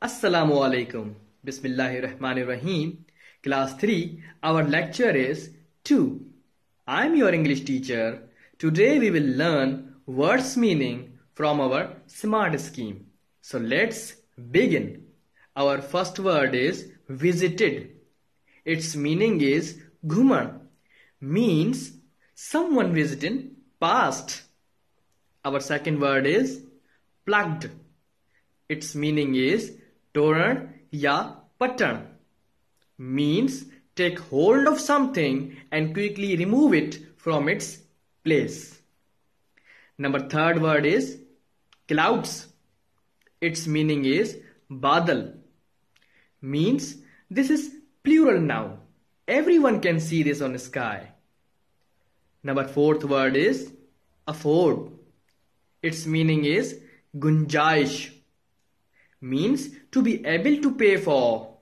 Assalamu Bismillahir Rahim. Class 3, our lecture is 2. I'm your English teacher. Today we will learn words meaning from our SMART scheme. So let's begin. Our first word is visited. Its meaning is ghumar means someone visited past. Our second word is plugged. Its meaning is toran ya patan means take hold of something and quickly remove it from its place. Number third word is clouds. Its meaning is badal. Means this is plural now. Everyone can see this on the sky. Number fourth word is afford. Its meaning is gunjaish means to be able to pay for.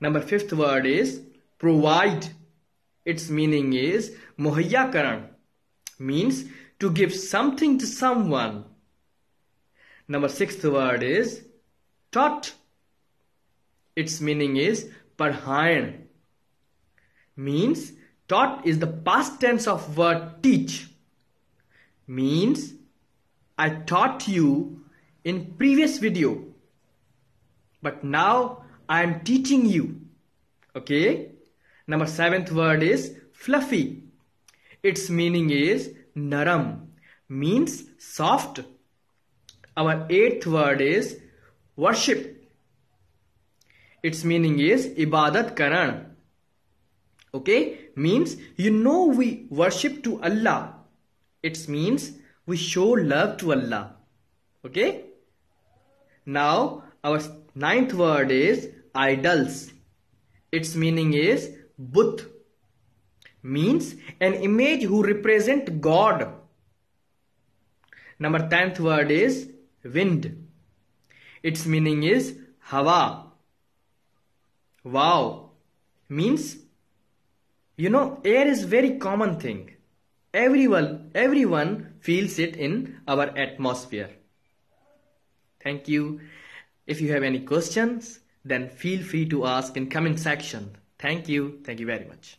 Number fifth word is provide. Its meaning is muhayyakaran means to give something to someone. Number sixth word is taught. Its meaning is parhayan means taught is the past tense of word teach means I taught you in previous video. But now I am teaching you. Okay. Number seventh word is fluffy. Its meaning is naram means soft. Our eighth word is worship. Its meaning is ibadat karan. Okay, means you know we worship to Allah. It means we show love to Allah. Okay. Now our ninth word is idols. Its meaning is buth means an image who represent God. Number 10th word is wind. Its meaning is hawa. Wow means you know air is very common thing. Everyone everyone feels it in our atmosphere. Thank you. If you have any questions, then feel free to ask in comment section. Thank you. Thank you very much.